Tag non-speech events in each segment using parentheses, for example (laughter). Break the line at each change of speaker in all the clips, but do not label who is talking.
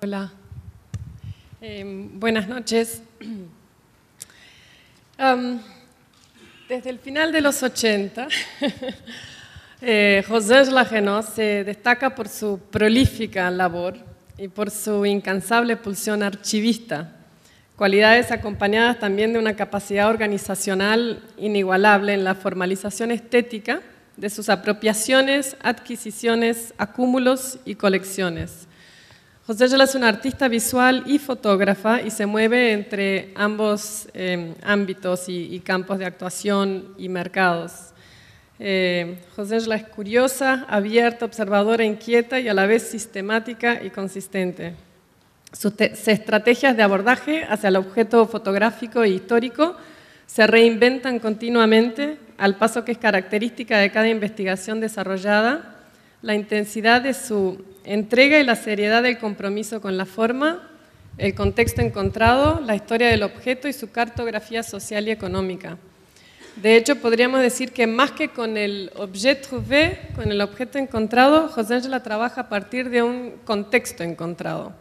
Hola. Em, buenas noches. (clears throat) desde el final de los 80, (laughs) eh, José Lageno se destaca por su prolífica labor y por su incansable pulsión archivista, cualidades acompañadas también de una capacidad organizacional inigualable en la formalización estética de sus apropiaciones, adquisiciones, acúmulos y colecciones. José es una artista visual y fotógrafa y se mueve entre ambos em, ámbitos y, campos de actuación y mercados. Eh, José es curiosa, abierta, observadora, inquieta y a la vez sistemática y consistente. Sus, sus estrategias de abordaje hacia el objeto fotográfico e histórico se reinventan continuamente al paso que es característica de cada investigación desarrollada. La intensidad de su entrega y la seriedad del compromiso con la forma, el contexto encontrado, la historia del objeto y su cartografía social y económica. De hecho, podríamos decir que más que con el objet trouvé, con el objeto encontrado, José La trabaja a partir de un contexto encontrado.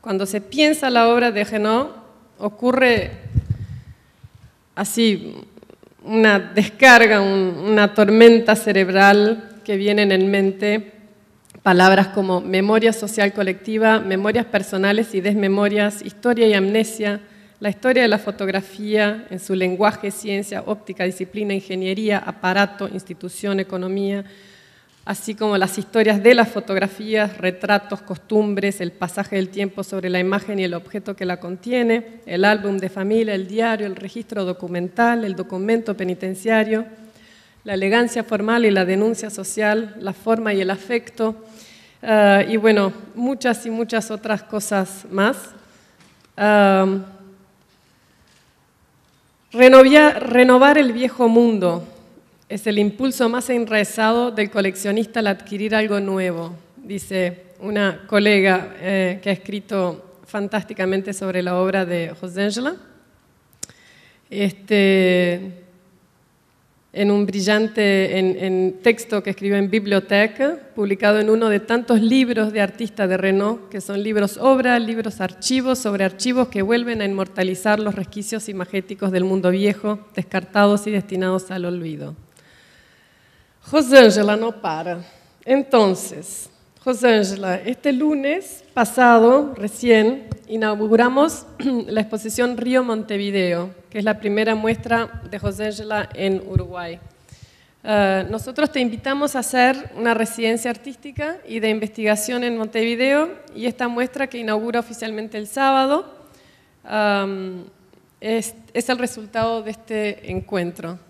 Cuando se piensa la obra de Genot, ocurre así una descarga, una tormenta cerebral que viene en mente palabras como memoria social colectiva, memorias personales y desmemorias, historia y amnesia, la historia de la fotografía en su lenguaje, ciencia, óptica, disciplina, ingeniería, aparato, institución, economía, así como las historias de las fotografías, retratos, costumbres, el pasaje del tiempo sobre la imagen y el objeto que la contiene, el álbum de familia, el diario, el registro documental, el documento penitenciario, la elegancia formal y la denuncia social, la forma y el afecto, eh, y bueno, muchas y muchas otras cosas más. Em, renovar el viejo mundo es el impulso más enraizado del coleccionista al adquirir algo nuevo, dice una colega eh, que ha escrito fantásticamente sobre la obra de José Angela. Este, en un brillante texto que escribió en Biblioteca, publicado en uno de tantos libros de artistas de Renault, que son libros obra, libros archivos sobre archivos que vuelven a inmortalizar los resquicios imagéticos del mundo viejo, descartados y destinados al olvido. Ángela no para. Entonces, José Ángela, este lunes pasado, recién, inauguramos (clears throat) la exposición Río Montevideo, que es la primera muestra de José Ángela en Uruguay. Eh, nosotros te invitamos a hacer una residencia artística y de investigación en Montevideo y esta muestra que inaugura oficialmente el sábado es el resultado de este encuentro.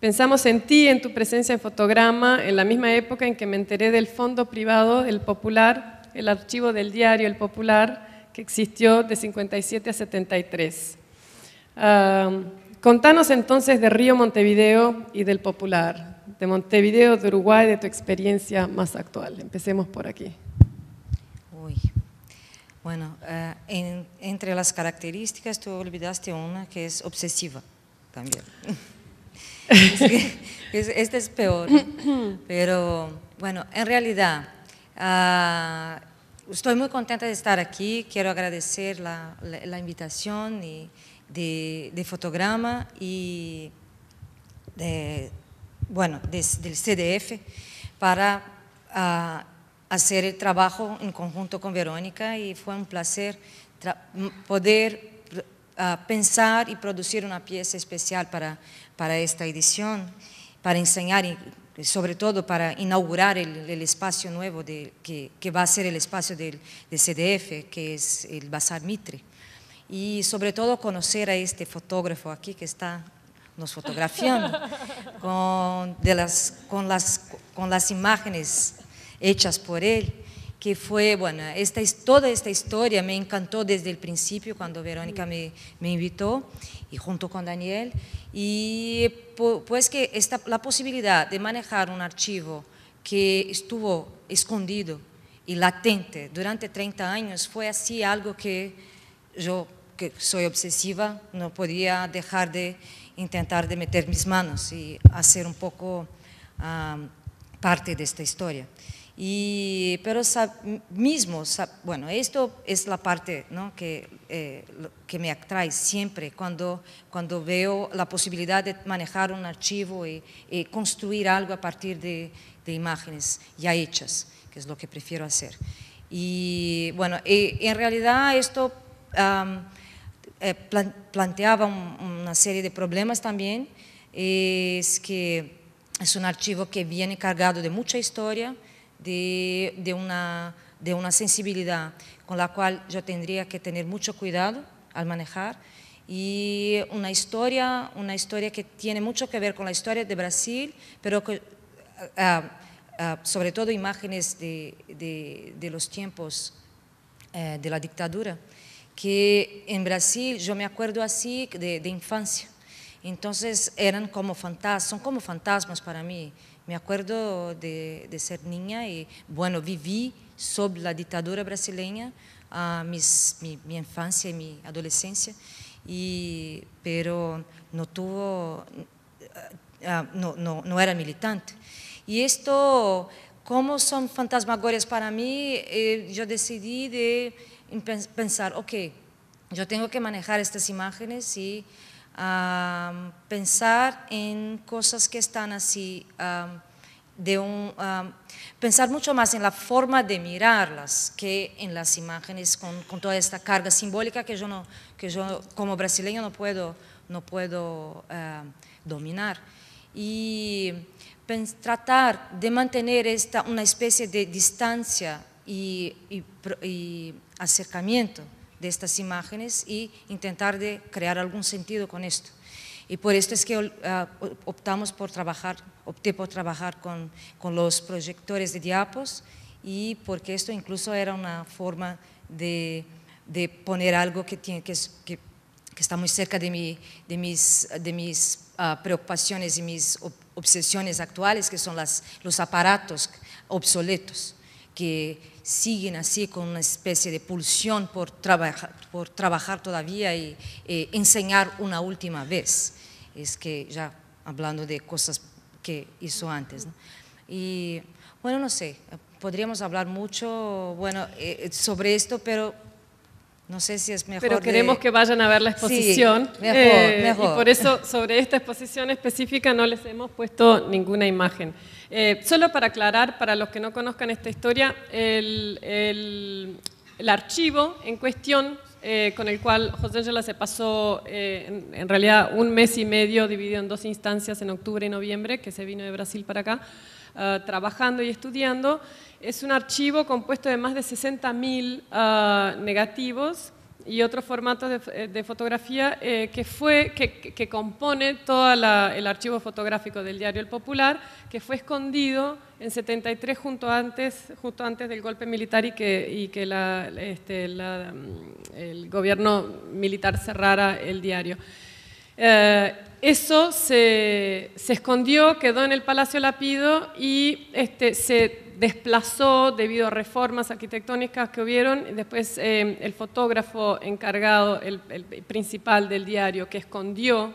Pensamos en ti, en tu presencia en fotograma, en la misma época en que me enteré del fondo privado, el Popular, el archivo del diario El Popular, que existió de 57 a 73. Ah, contanos entonces de Río Montevideo y del Popular, de Montevideo, de Uruguay, de tu experiencia más actual. Empecemos por aquí.
Uy. Bueno, eh, entre las características tú olvidaste una que es obsesiva también. (laughs) (laughs) este es peor. Pero bueno, en realidad, ah, estoy muy contenta de estar aquí. Quiero agradecer la, invitación de, Fotograma y bueno, del CDF para ah, hacer el trabajo en conjunto con Verónica y fue un placer poder ah, pensar y producir una pieza especial para, para esta edición, para enseñar y sobre todo para inaugurar el, espacio nuevo de, que, va a ser el espacio del, CDF, que es el Bazar Mitre. Y sobre todo conocer a este fotógrafo aquí que está nos fotografiando (laughs) con, de las, con, las, con las imágenes hechas por él que fue, bueno, esta, toda esta historia me encantó desde el principio cuando Verónica me, invitó y junto con Daniel. Y pues que esta, la posibilidad de manejar un archivo que estuvo escondido y latente durante 30 años fue así algo que yo, que soy obsesiva, no podía dejar de intentar de meter mis manos y hacer un poco ah, parte de esta historia. Y, pero mismo, bueno, esto es la parte que, eh, que me atrae siempre cuando, cuando veo la posibilidad de manejar un archivo y, construir algo a partir de, de, imágenes ya hechas, que es lo que prefiero hacer. Y bueno, eh, en realidad esto eh, planteaba una serie de problemas también, es que es un archivo que viene cargado de mucha historia, de, una, sensibilidad con la cual yo tendría que tener mucho cuidado al manejar y una historia, una historia que tiene mucho que ver con la historia de Brasil, pero ah, ah, ah, sobre todo imágenes de, los tiempos eh, de la dictadura, que en Brasil yo me acuerdo así de, de infancia. Entonces eran como fantasmas, son como fantasmas para mí. Me acuerdo de, ser niña y, bueno, viví sobre la dictadura brasileña mis, mi, infancia y mi adolescencia, y, pero no tuvo, ah, no, no, era militante. Y esto, como son fantasmagorias para mí, eh, yo decidí de pensar, ok, yo tengo que manejar estas imágenes y a pensar en cosas que están así, de un, pensar mucho más en la forma de mirarlas que en las imágenes con, toda esta carga simbólica que yo, no, que yo como brasileño no puedo, no puedo dominar. Y tratar de mantener esta, una especie de distancia y acercamiento de estas imágenes y intentar de crear algún sentido con esto. Y por esto es que ah, optamos por trabajar, opté por trabajar con, los proyectores de diapos y porque esto incluso era una forma de, poner algo que, tiene, que, que, está muy cerca de, mi, de mis, de mis ah, preocupaciones y mis obsesiones actuales, que son las, los aparatos obsoletos, que siguen así con una especie de pulsión por trabajar, por trabajar todavía y eh, enseñar una última vez. Es que ya hablando de cosas que hizo antes. Y bueno, no sé, podríamos hablar mucho bueno, eh, sobre esto, pero no sé si es mejor. Pero queremos que vayan a ver la exposición. mejor, eh, mejor. Y por eso
sobre esta exposición específica no les hemos puesto ninguna imagen. Eh, solo para aclarar, para los que no conozcan esta historia, el, archivo en cuestión eh, con el cual José Angela se pasó eh, en, realidad un mes y medio dividido en dos instancias en octubre y noviembre, que se vino de Brasil para acá, ah, trabajando y estudiando. Es un archivo compuesto de más de 60.000 ah, negativos y otros formatos eh, de, fotografía eh, que, fue, que, compone todo el archivo fotográfico del diario El Popular, que fue escondido en 73 junto antes, justo antes del golpe militar y que, y que la, este, mm, el gobierno militar cerrara el diario. Eh, eso se, escondió, quedó en el Palacio Lapido y este, se desplazó debido a reformas arquitectónicas que hubieron. Después eh, el fotógrafo encargado, el, principal del diario, que escondió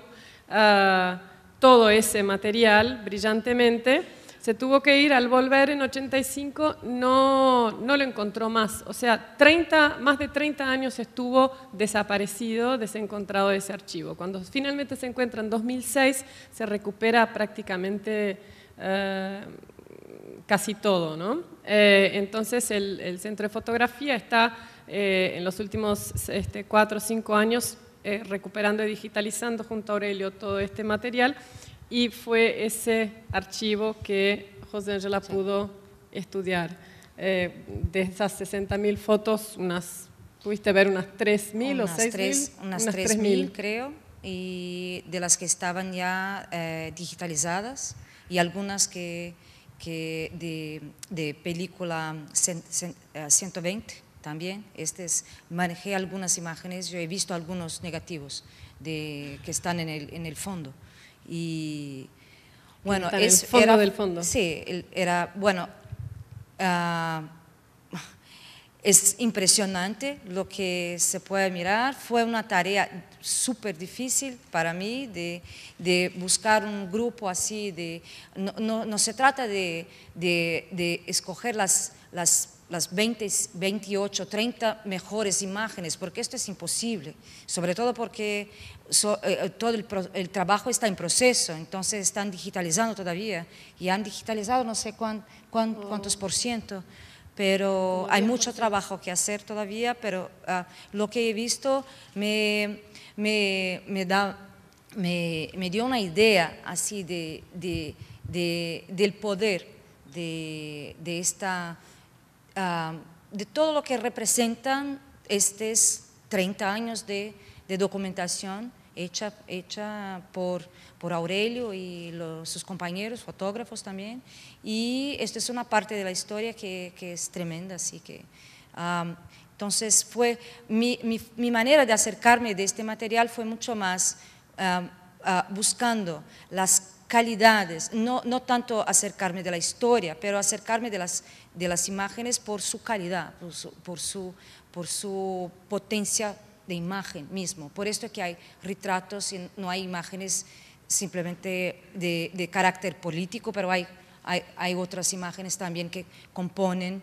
ah, todo ese material brillantemente, se tuvo que ir, al volver en 85 no, no lo encontró más. O sea, 30, más de 30 años estuvo desaparecido, desencontrado ese archivo. Cuando finalmente se encuentra en 2006, se recupera prácticamente... Ah, casi todo. ¿no? Eh, entonces el, Centro de Fotografía está eh, en los últimos este, cuatro o cinco años eh, recuperando y digitalizando junto a Aurelio todo este material y fue ese archivo que José Ángela pudo estudiar. de esas 60.000 fotos, unas, pudiste ver unas 3.000 o 6.000. Unas 3.000
creo, y de las que estaban ya digitalizadas y algunas que de, película 120 eh, también. Este es, manejé algunas imágenes, yo he visto algunos negativos de, que están en el, en el fondo. Y bueno, es, el fondo del fondo. Sí, era, bueno, ah, es impresionante lo que se puede mirar. Fue una tarea súper difícil para mí de, buscar un grupo así. De, no, se trata de, escoger las, las, 20, 28, 30 mejores imágenes, porque esto es imposible, sobre todo porque eh, eh, todo el, trabajo está en proceso, entonces están digitalizando todavía y han digitalizado no sé cuántos oh. por ciento pero hay mucho trabajo que hacer todavía, pero ah, lo que he visto me, dio una idea así del poder de, esta, ah, de todo lo que representan estos 30 años de, documentación hecha, hecha por, por Aurelio y sus compañeros, fotógrafos también. Y esto es una parte de la historia que, es tremenda, así que... entonces fue mi, manera de acercarme de este material fue mucho más buscando las calidades, no, tanto acercarme de la historia, pero acercarme de las, de las imágenes por su calidad, por su, por su, por su potencia de imagen mismo. Por esto que hay retratos y no hay imágenes simplemente de, de carácter político, pero hay, hay, hay, otras imágenes también que componen.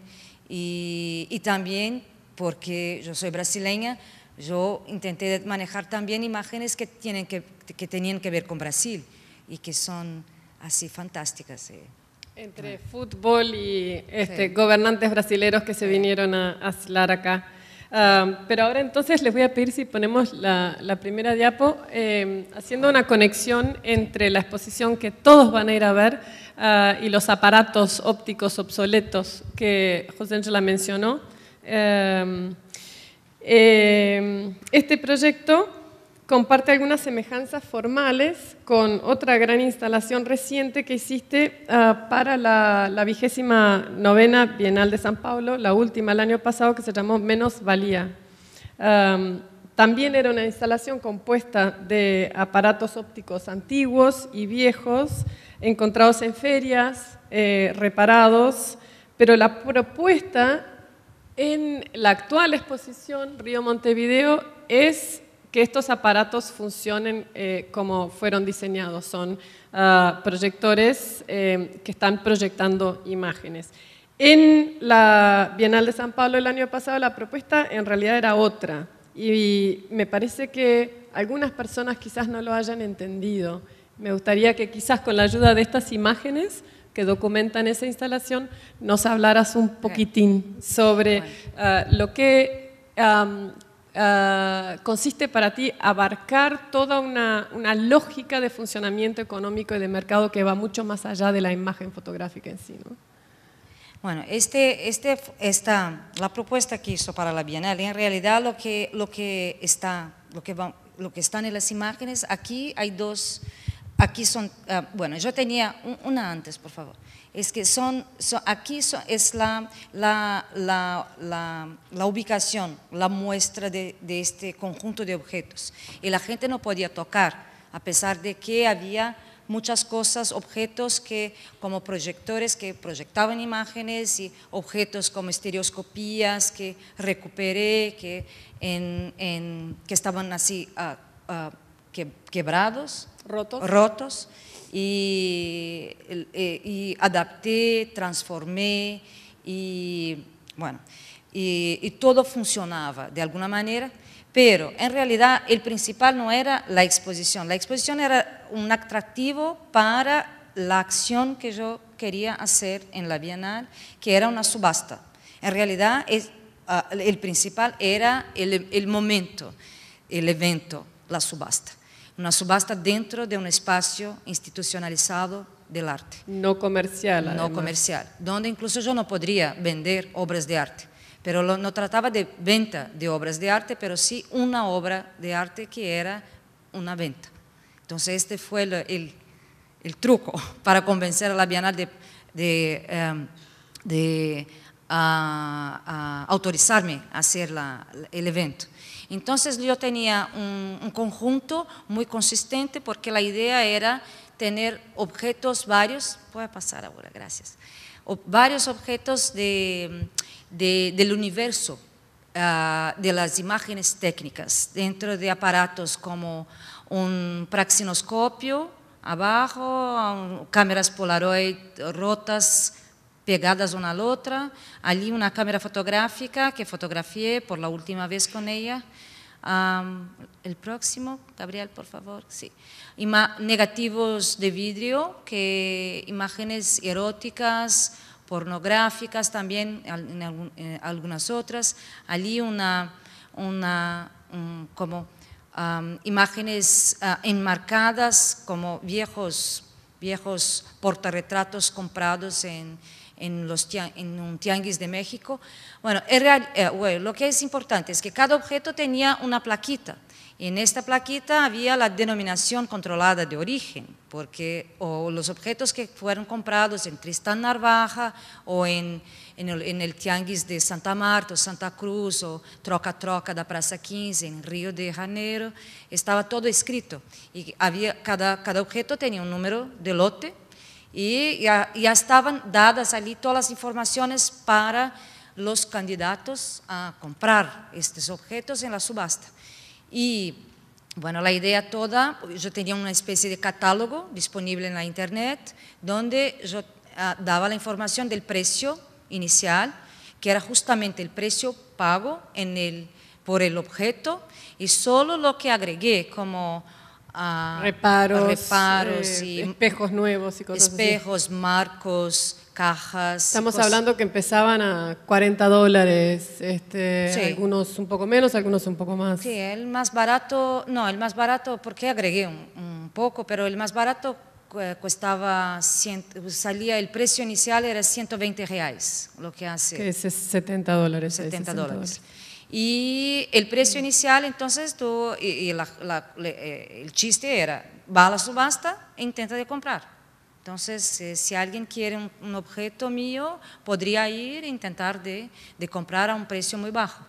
Y, y también, porque yo soy brasileña, yo intenté manejar también imágenes que, tienen que, que, tenían que ver con Brasil y que son así fantásticas. Eh.
Entre fútbol y este,
gobernantes brasileros que se vinieron a, a
acá pero ahora entonces les voy a pedir si ponemos la, primera diapo, em, haciendo una conexión entre la exposición que todos van a ir a ver ah, y los aparatos ópticos obsoletos que José la mencionó. Em, este proyecto comparte algunas semejanzas formales con otra gran instalación reciente que hiciste ah, para la vigésima novena Bienal de San Pablo, la última el año pasado que se llamó Menos Valía. también era una instalación compuesta de aparatos ópticos antiguos y viejos, encontrados en ferias, eh, reparados, pero la propuesta en la actual exposición Río Montevideo es que estos aparatos funcionen eh, como fueron diseñados. Son ah, proyectores eh, que están proyectando imágenes. En la Bienal de San Pablo el año pasado la propuesta en realidad era otra y me parece que algunas personas quizás no lo hayan entendido. Me gustaría que quizás con la ayuda de estas imágenes que documentan esa instalación nos hablaras un poquitín sobre ah, lo que eh, consiste para ti abarcar toda una, lógica de funcionamiento económico y de mercado que va mucho más allá de la imagen
fotográfica en sí. Bueno, este, este, esta, la propuesta que hizo para la Bienal, en realidad lo que, lo que, está, lo que, lo que están en las imágenes, aquí hay dos aquí son, ah, bueno, yo tenía una antes, por favor. Es que son, aquí es la, ubicación, la muestra de, este conjunto de objetos. Y la gente no podía tocar, a pesar de que había muchas cosas, objetos que, como proyectores que proyectaban imágenes y objetos como estereoscopías que recuperé, que, estaban así ah, ah, quebrados rotos. Eh, y, adapté, transformé y bueno, y, todo funcionaba de alguna manera. Pero en realidad el principal no era la exposición, la exposición era un atractivo para la acción que yo quería hacer en la Bienal, que era una subasta. En realidad ah, el principal era el momento, el evento, la subasta una subasta dentro de un espacio institucionalizado del arte. No comercial. No comercial, donde incluso yo no podría vender obras de arte, pero no trataba de venta de obras de arte, pero sí una obra de arte que era una venta. Entonces este fue el, truco (laughs) para convencer a la Bienal de, em, ah, ah, autorizarme a hacer el evento. Entonces yo tenía un, conjunto muy consistente porque la idea era tener objetos varios, voy a pasar ahora, gracias, varios objetos del universo ah, de las imágenes técnicas dentro de aparatos como un praxinoscopio abajo, cámaras Polaroid rotas, pegadas una a la otra. Allí una cámara fotográfica que fotografié por la última vez con ella. el próximo, Gabriel, por favor, sí. negativos de vidrio, que imágenes eróticas, pornográficas también, en, eh, algunas otras. Allí una, una como imágenes ah, enmarcadas como viejos, viejos portarretratos comprados en, en, un tianguis de México. Bueno, eh, lo que es importante es que cada objeto tenía una plaquita. en esta plaquita había la denominación controlada de origen, porque los objetos que fueron comprados en Tristán Narvaja o en, el, Tianguis de Santa Marta, o Santa Cruz, o Troca Troca da Praça 15, en Río de Janeiro, estaba todo escrito. Y había, cada, cada objeto tenía un número de lote y ya, ya estaban dadas allí todas las informaciones para los candidatos a comprar estos objetos en la subasta. Y bueno, la idea toda, yo tenía una especie de catálogo disponible en la internet donde yo ah, daba la información del precio inicial, que era justamente el precio pago en el, por el objeto, y solo lo que agregué como a reparos, eh, espejos nuevos y cosas Espejos, marcos, cajas. Estamos hablando
que empezaban a 40 dólares, este, algunos un poco menos, algunos un poco más. Sí,
el más barato, no, el más barato, porque agregué un, poco, pero el más barato eh, costaba, salía, el precio inicial era 120 reais, lo que hace... Que es
70 dólares. 70 dólares.
Y el precio inicial, entonces, tú, y, eh, el chiste era, va a la subasta e intenta de comprar. Entonces, eh, si alguien quiere un, objeto mío, podría ir e intentar de, de, comprar a un precio muy bajo.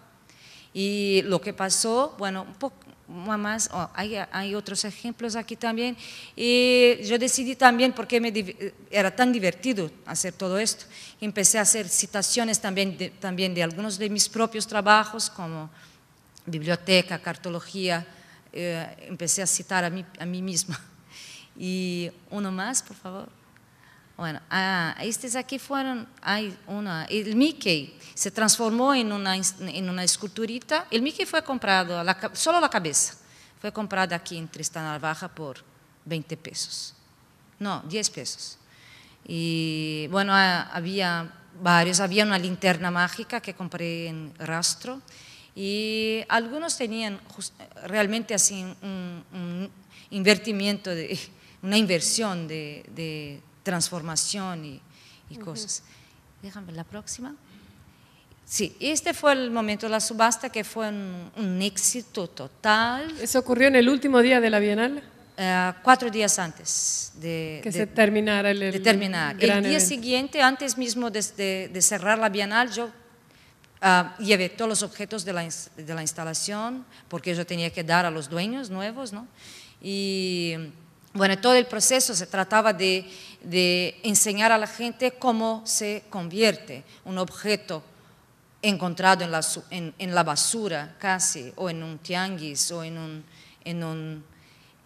Y lo que pasó, bueno, un, po, mamás, hay, otros ejemplos aquí también. Y yo decidí también, porque me, eh, era tan divertido hacer todo esto, empecé a hacer citaciones también de, también de algunos de mis propios trabajos, como biblioteca, cartología, eh, empecé a citar a mí, a mí misma. (laughs) Y uno más, por favor. Bueno, ah, estos aquí fueron, hay una, el Mickey se transformó en una, en esculturita. El Mickey fue comprado, solo la cabeza, fue comprado aquí en Tristán Baja por 20 pesos. No, 10 pesos. Y bueno, ah, había varios, había una linterna mágica que compré en Rastro y algunos tenían realmente así un, invertimiento, de, una inversión de transformación y, cosas. Déjame la próxima. Sí, este fue el momento de la subasta que fue un, éxito total. ¿Eso ocurrió en el último día de la Bienal? Eh, cuatro días antes de, que se terminara el, terminar. el día siguiente, antes mismo de, cerrar la Bienal, yo ah, llevé todos los objetos de la, instalación porque yo tenía que dar a los dueños nuevos, ¿no? Y bueno, todo el proceso se trataba de, enseñar a la gente cómo se convierte un objeto encontrado en la, basura casi, o en un tianguis, o en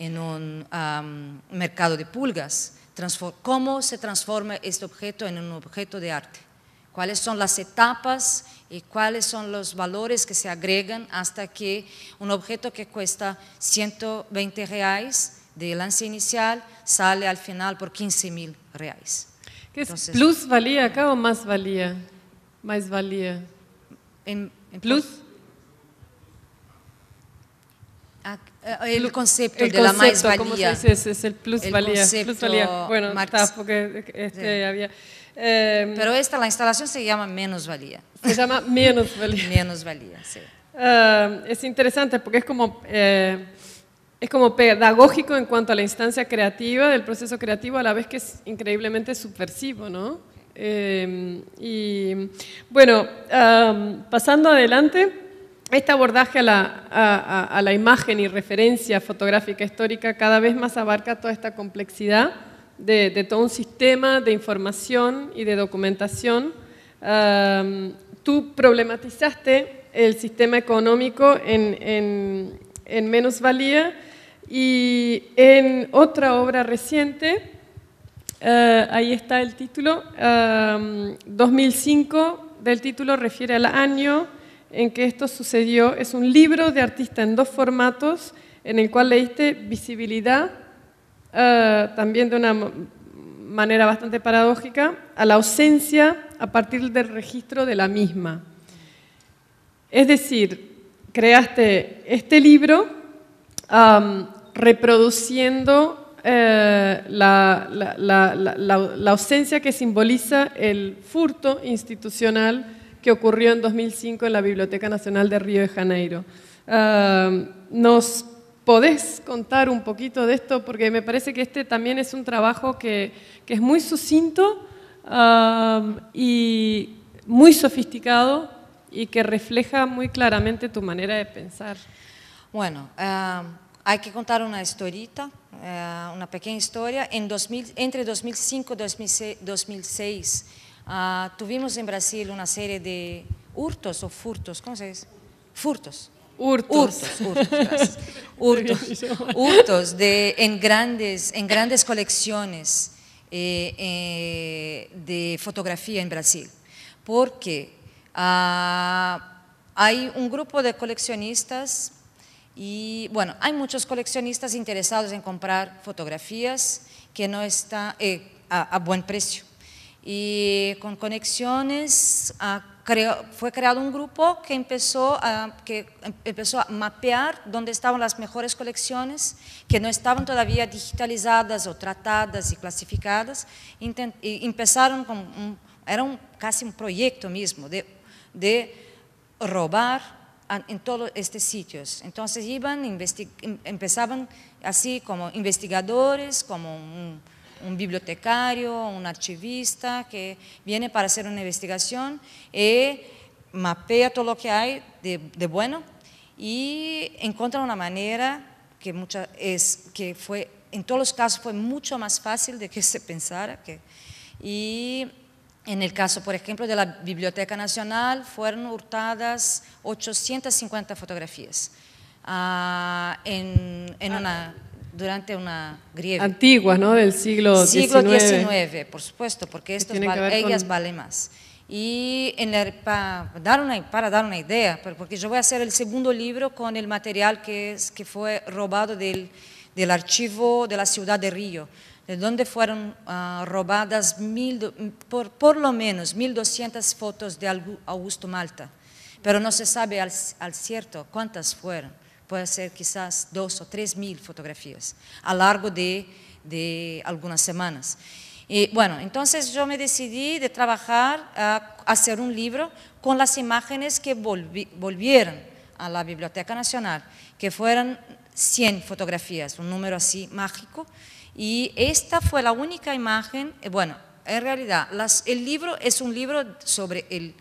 un, mercado de pulgas. ¿Cómo se transforma este objeto en un objeto de arte? ¿Cuáles son las etapas y cuáles son los valores que se agregan hasta que un objeto que cuesta 120 reais de lance inicial sale al final por 15 mil reais. ¿Qué es Entonces, plus valía acá o más valía? Más valía. En, plus. Ah, eh, el concepto de la más valía. ¿cómo se dice? Es, es el plus valía. Bueno, está, porque este había. Eh, Pero em, esta, la instalación se llama menos valía. Se llama menos valía. (laughs) menos valía, sí.
Ah, es interesante porque es como eh, es como pedagógico en cuanto a la instancia creativa, del proceso creativo, a la vez que es increíblemente subversivo, ¿no? Em, y bueno, pasando adelante, este abordaje a la, imagen y referencia fotográfica histórica cada vez más abarca toda esta complejidad de, todo un sistema de información y de documentación. tú problematizaste el sistema económico en, en, en menos valía y en otra obra reciente, eh, ahí está el título, 2005, eh, del título refiere al año en que esto sucedió. Es un libro de artista en dos formatos, en el cual leíste visibilidad, eh, también de una manera bastante paradójica, a la ausencia a partir del registro de la misma. Es decir, creaste este libro reproduciendo eh, la, ausencia que simboliza el furto institucional que ocurrió en 2005 en la Biblioteca Nacional de Río de Janeiro. Eh, ¿Nos podés contar un poquito de esto? Porque me parece que este también es un trabajo que, es muy sucinto eh, y muy sofisticado y que refleja muy
claramente tu manera de pensar. Bueno, hay que contar una historita, eh, una pequeña historia. entre 2005 y 2006, ah, tuvimos en Brasil una serie de hurtos o furtos, ¿cómo se dice? Furtos. Hurtos. Hurtos, hurtos, (laughs) hurtos, de, en, grandes, en grandes colecciones eh, eh, de fotografía en Brasil. Porque ah, hay un grupo de coleccionistas y bueno, hay muchos coleccionistas interesados en comprar fotografías que no está eh, a, buen precio. Y con conexiones ah, fue creado un grupo que empezó, a, que em, empezó a mapear dónde estaban las mejores colecciones que no estaban todavía digitalizadas o tratadas y clasificadas. y empezaron con era un, casi un proyecto mismo de, de robar en todos estos sitios. Entonces iban, em, empezaban así como investigadores, como un, bibliotecario, un archivista que viene para hacer una investigación y mapea todo lo que hay de, bueno y encuentra una manera que, mucha, es, que fue, en todos los casos fue mucho más fácil de que se pensara. Que, y en el caso, por ejemplo, de la Biblioteca Nacional, fueron hurtadas 850 fotografías ah, en, una, durante una griega.
Antiguas, ¿no? Del siglo XIX. Siglo XIX,
por supuesto, porque ellas valen más. Y en para, dar una, para dar una idea, porque yo voy a hacer el segundo libro con el material que, que fue robado del, del archivo de la ciudad de Río de donde fueron ah, robadas por, lo menos 1.200 fotos de Augusto Malta, pero no se sabe al, cierto cuántas fueron, puede ser quizás dos o tres mil fotografías a lo largo de, algunas semanas. Y bueno, entonces yo me decidí de trabajar a ah, hacer un libro con las imágenes que volvieron a la Biblioteca Nacional, que fueron 100 fotografías, un número así mágico, y esta fue la única imagen, eh, bueno, en realidad el libro es un libro sobre el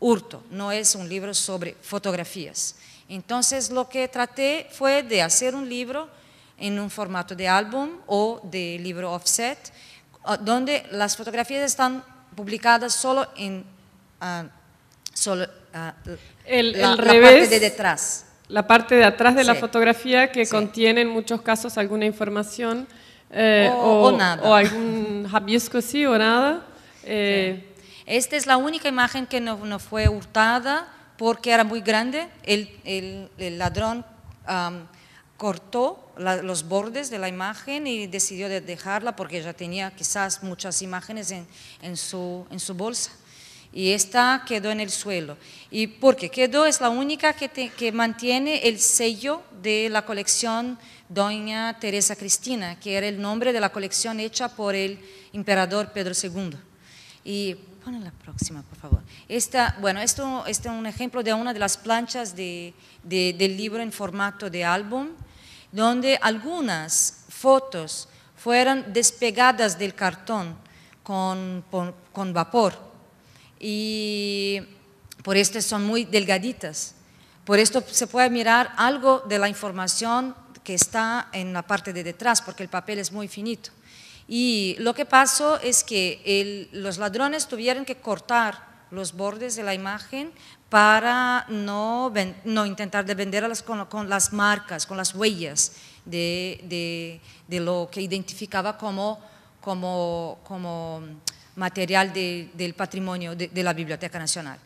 hurto, no es un libro sobre fotografías. Entonces lo que traté fue de hacer un libro en un formato de álbum o de libro offset, donde las fotografías están publicadas solo en ah, ah, el, la, parte de detrás.
La parte de atrás de la fotografía que contiene en muchos casos alguna información eh, o, o, nada. O algún rabisco así o nada.
Eh, esta es la única imagen que no, no, fue hurtada porque era muy grande. El, el, ladrón cortó los bordes de la imagen y decidió de dejarla porque ya tenía quizás muchas imágenes en, en, su, en su bolsa y esta quedó en el suelo. Y porque quedó, es la única que, que mantiene el sello de la colección Doña Teresa Cristina, que era el nombre de la colección hecha por el emperador Pedro II. Y ponen la próxima, por favor. Esta, bueno, esto, este es un ejemplo de una de las planchas del libro en formato de álbum, donde algunas fotos fueron despegadas del cartón con, con vapor. Y por esto son muy delgaditas. Por esto se puede mirar algo de la información que está en la parte de detrás, porque el papel es muy finito. Y lo que pasó es que los ladrones tuvieron que cortar los bordes de la imagen para no, no intentar de venderlas con, con, las marcas, con las huellas de, de, lo que identificaba como, como, como material del patrimonio de, la Biblioteca Nacional.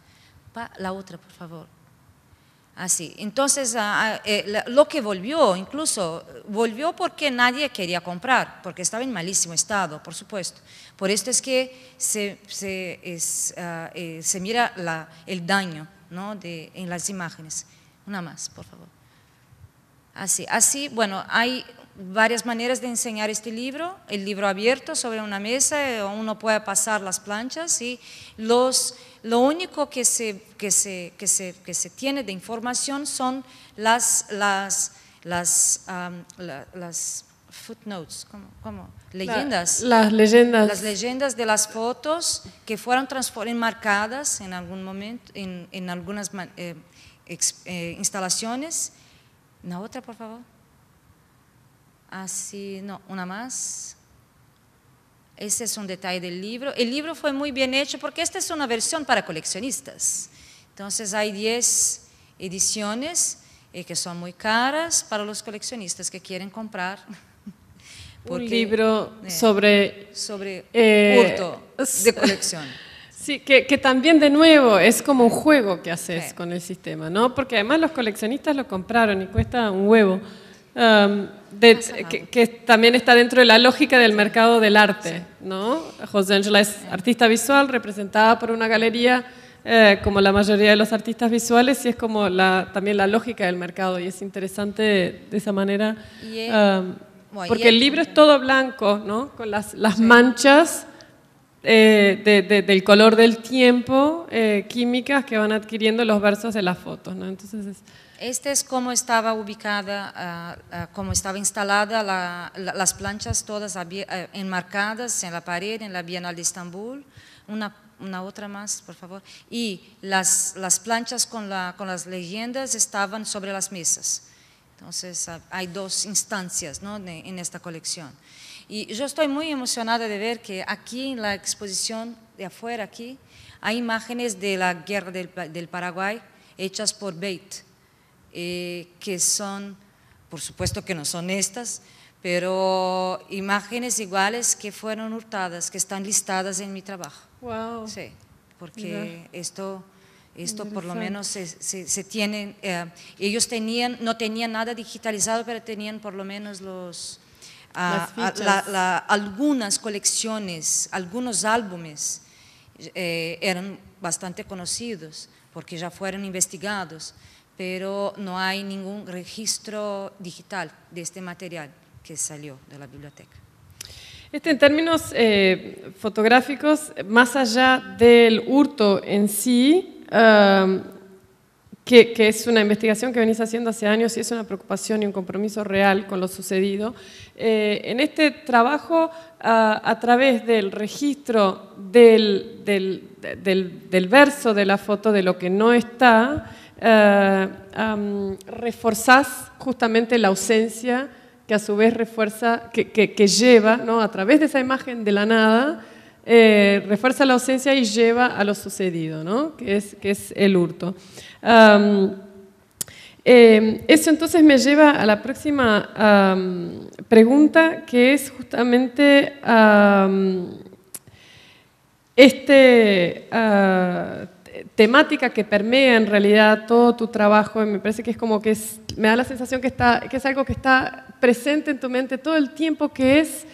la otra, por favor. Así. Entonces, ah, ah, eh, lo que volvió, incluso, volvió porque nadie quería comprar, porque estaba en malísimo estado, por supuesto. Por esto es que se, se ah, eh, mira la, el daño ¿no? de, en las imágenes. Una más, por favor. Así, así bueno, hay varias maneras de enseñar este libro, el libro abierto sobre una mesa, eh, uno puede pasar las planchas y los, lo único que se, que, se, que, se, que se tiene de información son las, las, las, las footnotes, ¿cómo? Leyendas. las leyendas. Las leyendas de las fotos que fueron enmarcadas en algún momento, en, en algunas eh, eh, instalaciones. La otra, por favor. Así, no, una más. Ese es un detalle del libro. El libro fue muy bien hecho porque esta es una versión para coleccionistas. Entonces hay 10 ediciones eh, que son muy caras para los coleccionistas que quieren comprar. (laughs) un libro eh, sobre... sobre eh, (laughs) de colección.
Sí, que, que, también de nuevo es como un juego que haces con el sistema, ¿no? Porque además los coleccionistas lo compraron y cuesta un huevo. Um, que, también está dentro de la lógica del mercado del arte. ¿no? José angela es artista visual, representada por una galería, eh, como la mayoría de los artistas visuales, y es como la, también la lógica del mercado, y es interesante de, esa manera. Um, porque el libro es todo blanco, ¿no? con las, manchas. Eh, del color del tiempo, eh, químicas que van adquiriendo los versos de las fotos. ¿no? Entonces es,
esta es cómo estaba ubicada, ah, ah, cómo estaba instalada las planchas todas eh, enmarcadas en la pared en la Bienal de Estambul. Una, otra más, por favor. Y las, planchas con, las leyendas estaban sobre las mesas. Entonces, ah, hay dos instancias en esta colección. Y yo estoy muy emocionada de ver que aquí en la exposición de afuera, aquí, hay imágenes de la guerra del, del Paraguay hechas por Beit eh, que son, por supuesto que no son estas, pero imágenes iguales que fueron hurtadas, que están listadas en mi trabajo. Wow. Sí, porque esto, esto por lo menos se, se, tiene, eh, ellos tenían, no tenían nada digitalizado, pero tenían por lo menos los, ah, ah, algunas colecciones, algunos álbumes eh, eran bastante conocidos, porque ya fueron investigados pero no hay ningún registro digital de este material que salió de la biblioteca.
Este, en términos eh, fotográficos, más allá del hurto en sí, um, que, es una investigación que venís haciendo hace años y es una preocupación y un compromiso real con lo sucedido, eh, en este trabajo, a, través del registro del verso de la foto, de lo que no está, eh, reforzás justamente la ausencia que a su vez refuerza, que, lleva, a través de esa imagen de la nada, eh, refuerza la ausencia y lleva a lo sucedido, que, es, que es el hurto. Em, eso entonces me lleva a la próxima pregunta, que es justamente este ah, temática que permea en realidad todo tu trabajo. y Me parece que es como que me da la sensación que, es algo que está presente en tu mente todo el tiempo, que es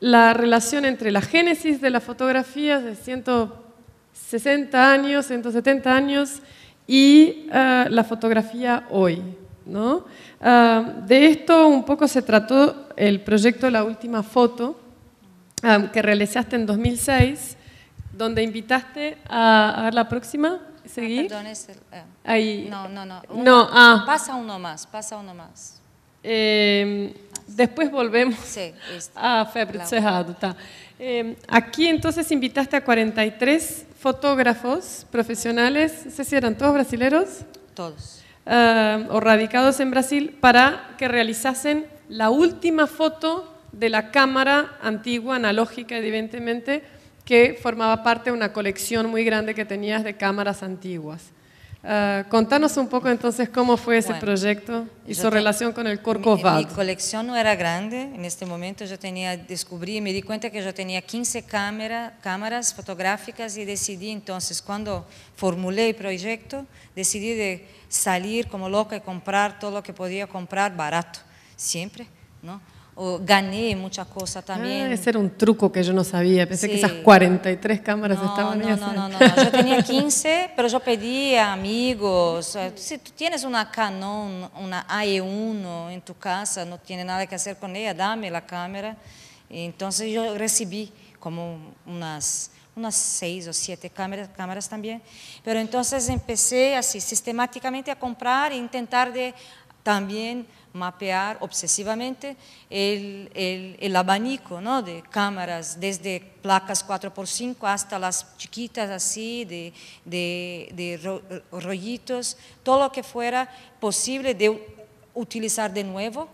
la relación entre la génesis de la fotografía de 160 años, 170 años y eh, la fotografía hoy. Eh, de esto un poco se trató el proyecto La Última Foto, eh, que realizaste en 2006, donde invitaste a, a ver la próxima, seguir. Ah, ah. Ahí. No, no, no. Ah.
Pasa uno más, pasa uno más.
Em, después volvemos sí, (laughs) a Febre em, aquí entonces invitaste a 43 fotógrafos profesionales, no sé si eran todos brasileros. Todos. Em, o radicados en Brasil, para que realizasen la última foto de la cámara antigua, analógica, evidentemente, que formaba parte de una colección muy grande que tenías de cámaras antiguas. Ah, contanos un poco entonces cómo fue ese proyecto y su relación con el Corcovado. Mi,
colección no era grande, en este momento yo tenía, descubrí, me di cuenta que yo tenía 15 cámara, cámaras fotográficas y decidí entonces, cuando formulé el proyecto, decidí de salir como loca y comprar todo lo que podía comprar barato, siempre, ¿no? gané muchas cosas también. Ah, ese
era un truco que yo no sabía, pensé que esas 43 cámaras estaban no, ahí. No, no, no, no, yo tenía
15, pero yo pedí a amigos, si tú tienes una Canon, una AE1 en tu casa, no tiene nada que hacer con ella, dame la cámara. entonces yo recibí como unas unas seis o siete cámaras, cámaras también. Pero entonces empecé así sistemáticamente a comprar e intentar de también mapear obsesivamente el, el, el abanico ¿no? de cámaras, desde placas 4x5 hasta las chiquitas así, de, de, de rollitos, todo lo que fuera posible de utilizar de nuevo,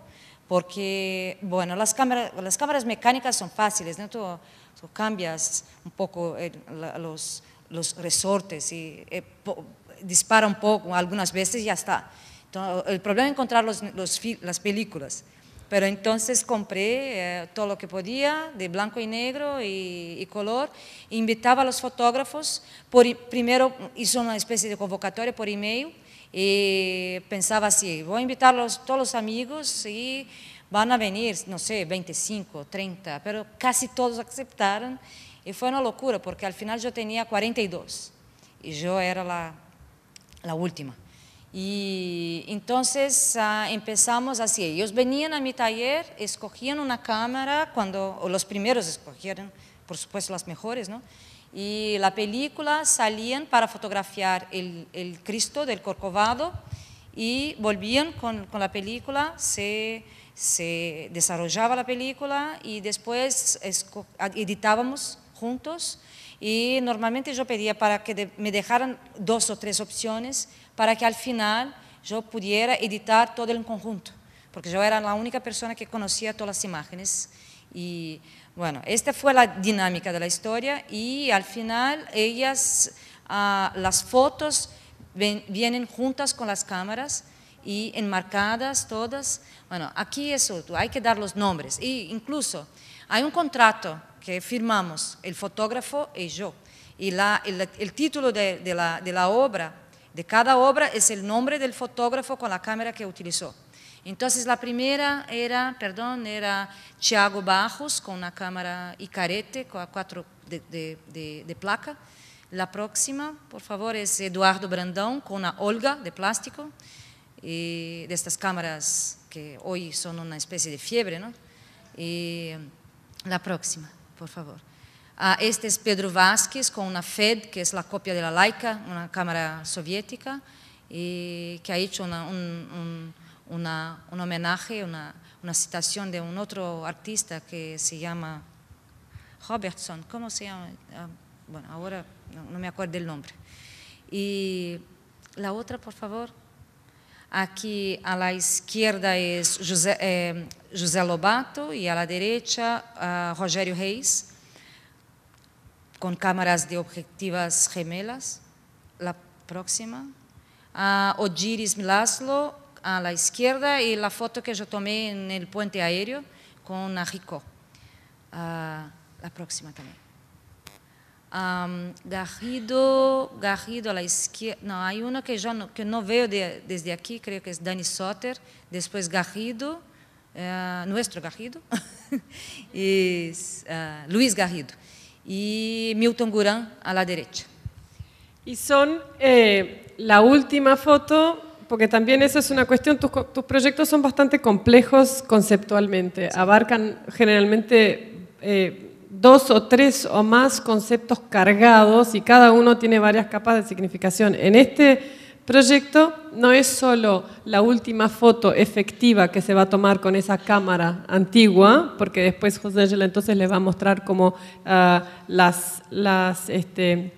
porque, bueno, las cámaras, las cámaras mecánicas son fáciles, ¿no? tú, cambias un poco eh, los, los resortes y eh, dispara un poco algunas veces y ya está el problema es encontrar los, las películas. Pero entonces compré eh, todo lo que podía, de blanco y negro y, color. invitaba a los fotógrafos, por, primero hizo una especie de convocatoria por email y pensaba así, voy a invitar a todos los amigos y van a venir, no sé, 25, 30, pero casi todos aceptaron y fue una locura porque al final yo tenía 42 y yo era la última. Y entonces ah, empezamos así. Ellos venían a mi taller, escogían una cámara, cuando los primeros escogieron, por supuesto, las mejores, ¿no? Y la película salían para fotografiar el, el Cristo del Corcovado y volvían con, con la película, se, se, desarrollaba la película y después editábamos juntos. Y normalmente yo pedía para que me dejaran dos o tres opciones para que al final yo pudiera editar todo el conjunto, porque yo era la única persona que conocía todas las imágenes. Y bueno, esta fue la dinámica de la historia y al final ellas, ah, las fotos vienen juntas con las cámaras y enmarcadas todas. Bueno, aquí eso, hay que dar los nombres. e incluso hay un contrato que firmamos, el fotógrafo y yo. Y la, el, título de, de, la, de la obra de cada obra es el nombre del fotógrafo con la cámara que utilizó. Entonces la primera era, perdón, era Thiago Bajos con una cámara Icarete, con cuatro de, placa. La próxima, por favor, es Eduardo Brandão con una Olga de plástico, eh, de estas cámaras que hoy son una especie de fiebre. ¿no? Y eh, la próxima, por favor. Ah, este es Pedro Vázquez con una FED, que es la copia de la laica una cámara soviética, y que ha hecho una, un, homenaje, una, una, citación de un otro artista que se llama Robertson. ¿Cómo se llama? Ah, bueno, ahora no me acuerdo el nombre. Y la otra, por favor. Aquí a la izquierda es José, eh, Lobato y a la derecha ah, Rogério Reis con cámaras de objetivas gemelas, la próxima. A Odiris Laszlo a la izquierda y la foto que yo tomé en el puente aéreo con Ajico. la próxima también. Garrido, Garrido a la izquierda, no, hay uno que yo no, que no veo desde aquí, creo que es Dani Soter, después Garrido, eh, nuestro Garrido, (laughs) y eh, Luis Garrido y Milton Gurán a la derecha. Y son eh, la última foto, porque
también esa es una cuestión, tus, tus proyectos son bastante complejos conceptualmente, abarcan generalmente eh, dos o tres o más conceptos cargados y cada uno tiene varias capas de significación. En este proyecto no es solo la última foto efectiva que se va a tomar con esa cámara antigua, porque después José Ángel entonces le va a mostrar cómo ah, las, las, este,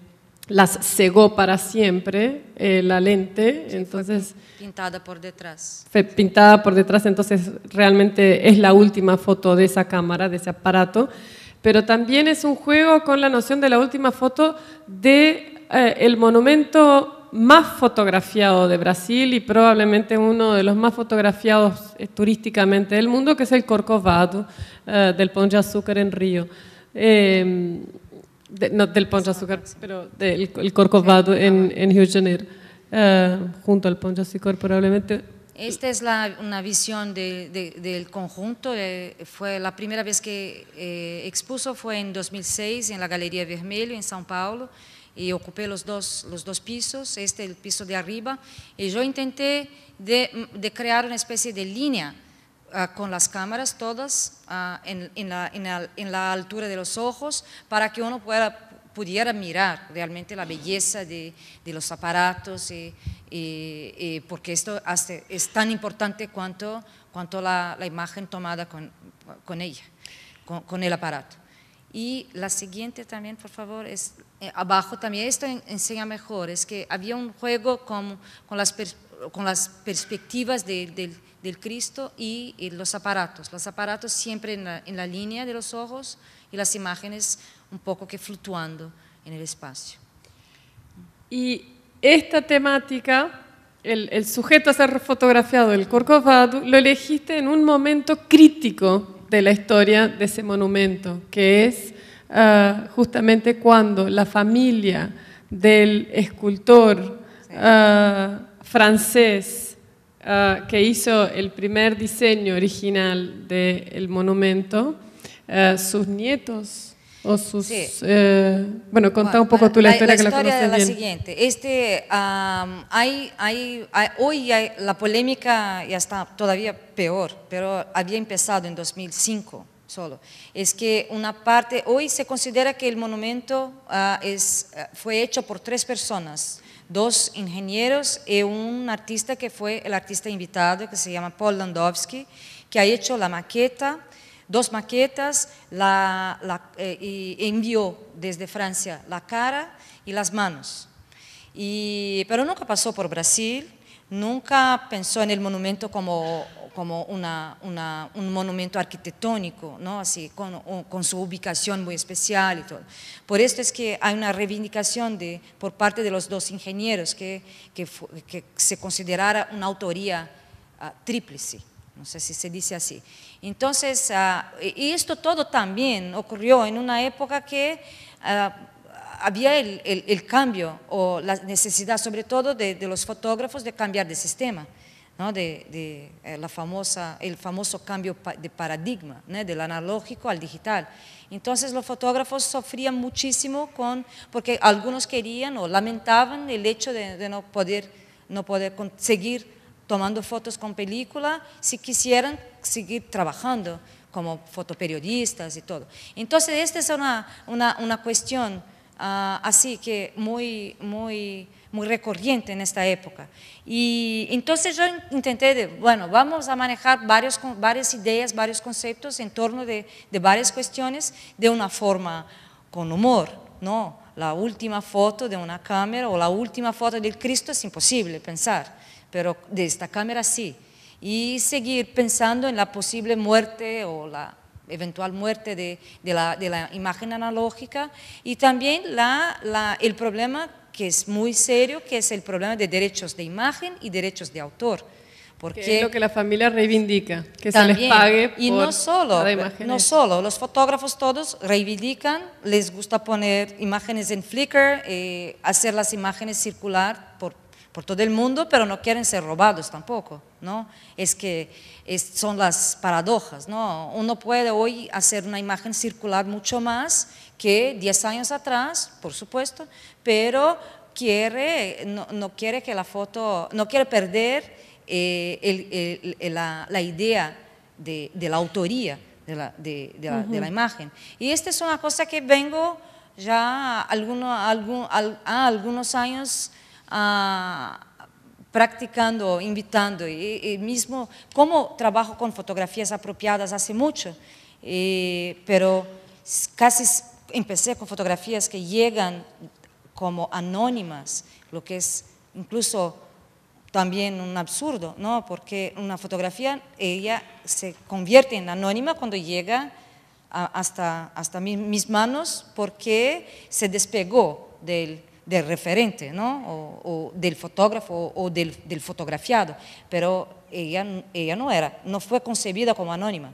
las cegó para siempre eh, la lente, entonces
pintada por detrás.
Fue pintada por detrás, entonces realmente es la última foto de esa cámara, de ese aparato. Pero también es un juego con la noción de la última foto de eh, el monumento más fotografiado de Brasil y probablemente uno de los más fotografiados eh, turísticamente del mundo, que es el Corcovado eh, del Pão de Azúcar en Río. Em, no del Pão de Azúcar, pero del Corcovado en, en Rio de Janeiro, eh, junto al Pão de Azúcar probablemente.
Esta es una visión del conjunto. fue la primera vez que expuso fue en 2006 en la Galería Vermelho en São Paulo y ocupé los dos, los dos pisos, este el piso de arriba, y yo intenté de, mm, de crear una especie de línea ah, con las cámaras todas ah, en, en, la, en, la, en, la, altura de los ojos para que uno pueda, pudiera mirar realmente la belleza de, de los aparatos, y, y, porque esto hace, es tan importante cuanto, cuanto la, la imagen tomada con, con ella, con, con el aparato. Y la siguiente también, por favor, es eh, abajo también, esto enseña mejor, es que había un juego con, con, las, con las, perspectivas del Cristo y, los aparatos, los aparatos siempre en la, línea de los ojos y las imágenes un poco que fluctuando en el espacio.
Y esta temática, el, el sujeto a ser fotografiado, el Corcovado, lo elegiste en un momento crítico de la historia de ese monumento, que es Ah, justamente cuando la familia del escultor ah, francés ah, que hizo el primer diseño original del monumento, sus nietos o sus... Eh, bueno, contá un poco tú la, historia la, la que la conoces bien. La siguiente,
este, hay, hay, hoy la polémica ya está todavía peor, pero había empezado en 2005 solo. Es que una parte, hoy se considera que el monumento ah, ah, fue hecho por tres personas, dos ingenieros y un artista que fue el artista invitado, que se llama Paul Landowski, que ha hecho la maqueta, dos maquetas, la, eh, y envió desde Francia la cara y las manos. pero nunca pasó por Brasil, nunca pensó en el monumento como como una, un monumento arquitectónico, ¿no? Así, con, con, su ubicación muy especial y todo. Por esto es que hay una reivindicación de, por parte de los dos ingenieros que, que, se considerara una autoría ah, tríplice, no sé si se dice así. Entonces, ah, y esto todo también ocurrió en una época que... Ah, había el, el, el, cambio o la necesidad sobre todo de, de, los fotógrafos de cambiar de sistema. ¿no? de, eh, la famosa, el famoso cambio de paradigma, del analógico al digital. Entonces los fotógrafos sufrían muchísimo con, porque algunos querían o lamentaban el hecho de, no, poder, no poder seguir tomando fotos con película si quisieran seguir trabajando como fotoperiodistas y todo. Entonces esta es una, una, una cuestión Ah, así que muy, muy, muy recurrente en esta época. Y entonces yo intenté, de, bueno, vamos a manejar varios, varias ideas, varios conceptos en torno de, de varias cuestiones de una forma con humor, ¿no? La última foto de una cámara o la última foto del Cristo es imposible pensar, pero de esta cámara sí. Y seguir pensando en la posible muerte o la eventual muerte de, la, imagen analógica y también la, el problema que es muy serio, que es el problema de derechos de imagen y derechos de autor. Porque que es lo que la familia reivindica, que se les pague por y no solo, no solo, los fotógrafos todos reivindican, les gusta poner imágenes en Flickr, eh, hacer las imágenes circular por, por todo el mundo, pero no quieren ser robados tampoco. Es que son las paradojas, ¿no? Uno puede hoy hacer una imagen circular mucho más que 10 años atrás, por supuesto, pero quiere, no, quiere que la foto, no quiere perder eh, la, idea de, la autoría de la, imagen. Y esta es una cosa que vengo ya algunos, algunos años a, practicando, invitando, y, mismo como trabajo con fotografías apropiadas hace mucho, pero casi empecé con fotografías que llegan como anónimas, lo que es incluso también un absurdo, ¿no? Porque una fotografía, ella se convierte en anónima cuando llega hasta, hasta mis manos porque se despegó del del referente, ¿no? O, del fotógrafo o del, fotografiado, pero ella, ella no era, no fue concebida como anónima.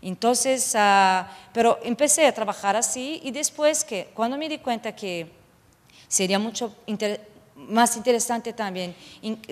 Entonces, ah, pero empecé a trabajar así y después que, cuando me di cuenta que sería mucho más interesante también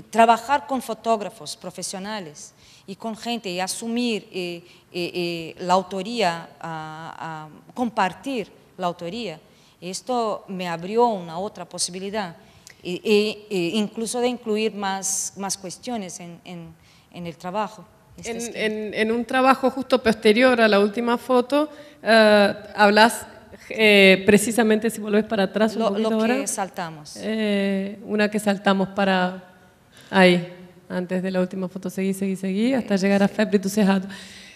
trabajar con fotógrafos profesionales y con gente y asumir eh, eh, eh, la autoría, ah, ah, compartir la autoría, esto me abrió una otra posibilidad, e, incluso de incluir más, más cuestiones en, en, el trabajo. Este
en, en, un trabajo justo posterior a la última foto, eh, hablas eh, precisamente, si volvés para atrás un lo, lo que saltamos. Eh, una que saltamos para ahí, antes de la última foto, seguí, seguí, seguí, hasta llegar a Febri tu cejado.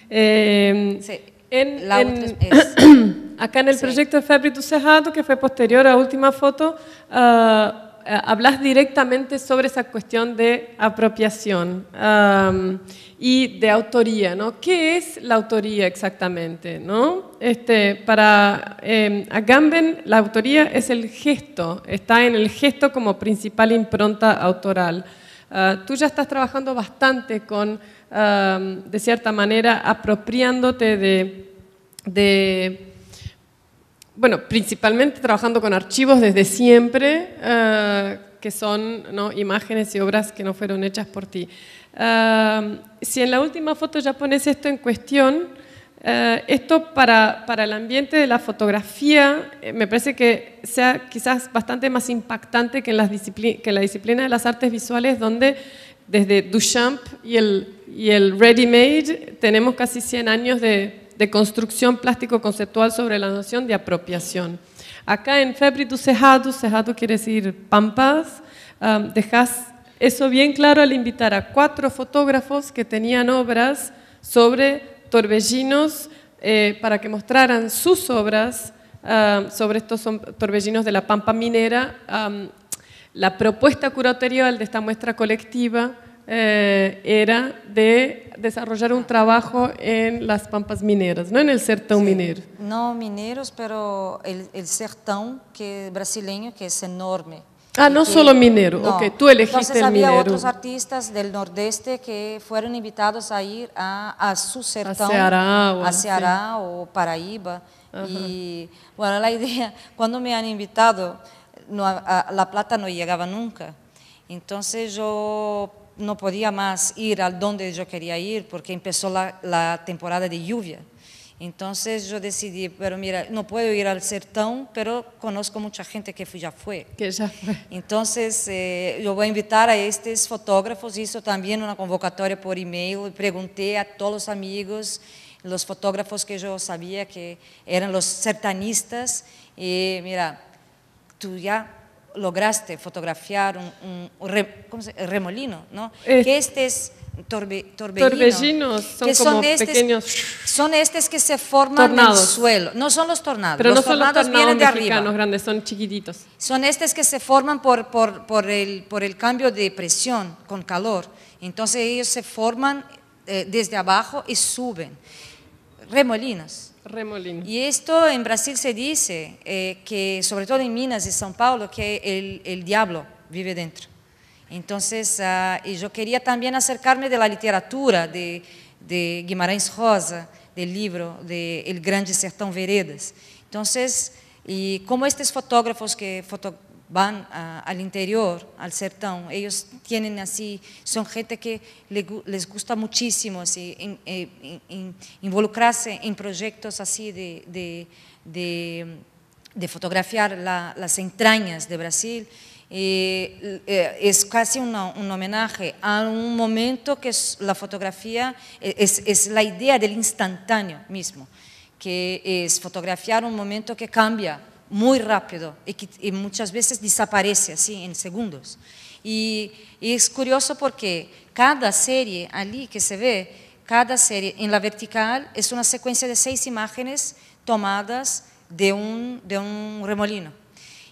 Eh, sí. En, la otra es (clears throat) Acá en el proyecto de Fabri Cerrado, que fue posterior a última foto, ah, ah, hablas directamente sobre esa cuestión de apropiación y de autoría, ¿no? ¿Qué es la autoría exactamente, no? Este, para em, Agamben la autoría es el gesto, está en el gesto como principal impronta autoral. Ah, tú ya estás trabajando bastante con, de cierta manera, apropiándote de bueno, principalmente trabajando con archivos desde siempre, eh, que son imágenes y obras que no fueron hechas por ti. Eh, si en la última foto ya pones esto en cuestión, eh, esto para, el ambiente de la fotografía me parece que sea quizás bastante más impactante que en, las que la disciplina de las artes visuales, donde desde Duchamp y el, y el ready-made tenemos casi 100 años de de construcción plástico-conceptual sobre la noción de apropiación. Acá en febritus du cejado, quiere decir pampas, um, dejas eso bien claro al invitar a cuatro fotógrafos que tenían obras sobre torbellinos eh, para que mostraran sus obras um, sobre estos torbellinos de la Pampa Minera. Um, la propuesta curatorial de esta muestra colectiva eh, era de desarrollar un trabajo en las pampas mineras, no en el sertão minero.
No mineros, pero el, sertón sertão que brasileño que es enorme.
Ah, no solo minero, ok, tú elegiste Entonces, había otros
artistas del nordeste que fueron invitados a ir a, su sertão, a Ceará, o, Paraíba. Y bueno, la idea, (laughs) cuando me han invitado, a, La Plata no llegaba nunca. Entonces yo no podía más ir al donde yo quería ir porque empezó la, temporada de lluvia. Entonces yo decidí, pero mira, no puedo ir al sertón, pero conozco mucha gente que ya fue. Que Entonces eh, yo voy a invitar a estos fotógrafos, hizo también una convocatoria por email, pregunté a todos los amigos, los fotógrafos que yo sabía que eran los sertanistas, y mira, tú ya lograste fotografiar un, remolino, ¿no? Eh, que estos torbellinos son Son estos que se forman en el suelo. No son los
tornados. los tornados, vienen de arriba. son chiquititos.
Son estos que se forman por, el, cambio de presión con calor. Entonces ellos se forman eh, desde abajo y suben. Remolinos. Remolino. Y esto en Brasil se dice eh, que, sobre todo en Minas y São Paulo, que el, diablo vive dentro. Entonces, ah, y yo quería también acercarme de la literatura de, Guimarães Rosa, del libro de El Grande Sertão Veredas. Entonces, y como estos fotógrafos que foto, van al interior, al sertón. Ellos tienen así, son gente que les gusta muchísimo eh, involucrarse en proyectos así de, fotografiar las entrañas de Brasil. Eh, eh, es casi un homenaje a un momento que es la fotografía es, es la idea del instantáneo mismo, que es fotografiar un momento que cambia muy rápido y, muchas veces desaparece así en segundos. Y, y, es curioso porque cada serie allí que se ve, cada serie en la vertical es una secuencia de seis imágenes tomadas de un, de un remolino.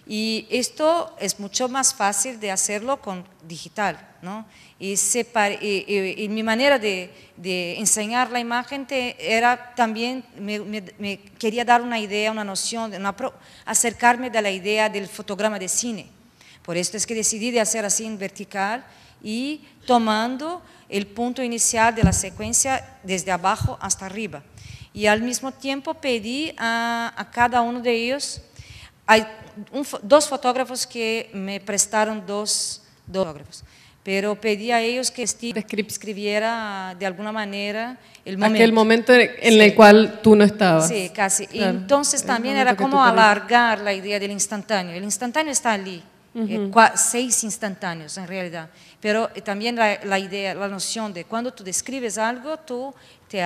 Y esto es mucho más fácil de hacerlo con digital, ¿no? Y, mi manera de, enseñar la imagen te, era también, me, quería dar una idea, una noción, acercarme de la idea del fotograma de cine. Por esto es que decidí de hacer así en vertical y tomando el punto inicial de la secuencia desde abajo hasta arriba. Y al mismo tiempo pedí a, cada uno de ellos, hay dos fotógrafos que me prestaron dos fotógrafos pero pedí a ellos que Steve escribiera de alguna manera el momento. Aquel momento
en el cual tú no estabas. Sí,
casi. Entonces también era como alargar la idea del instantáneo. El instantáneo está allí, eh, seis instantáneos en realidad, pero eh, también la, la idea, la noción de cuando tú describes algo, tú te